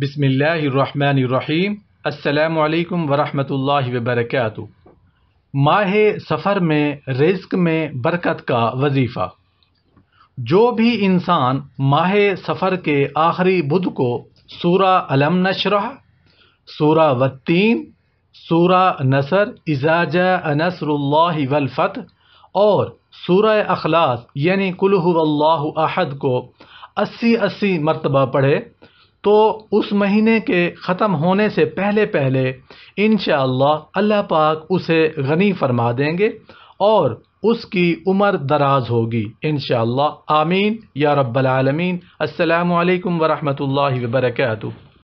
بسم اللہ الرحمن الرحیم السلام علیکم ورحمۃ اللہ وبرکاتہ ماہ سفر میں رزق میں برکت کا وظیفہ جو بھی انسان ماہ سفر کے آخری بدھ کو سورہ علم نشرہ سورہ وطین سورہ نصر اعزاز نصر اللہ ولفت اور سورہ اخلاص یعنی کلہ اللہ احد کو اسی اسی مرتبہ پڑھے تو اس مہینے کے ختم ہونے سے پہلے پہلے انشاءاللہ اللہ پاک اسے غنی فرما دیں گے اور اس کی عمر دراز ہوگی انشاءاللہ آمین یا رب العالمین السلام علیکم ورحمۃ اللہ وبرکاتہ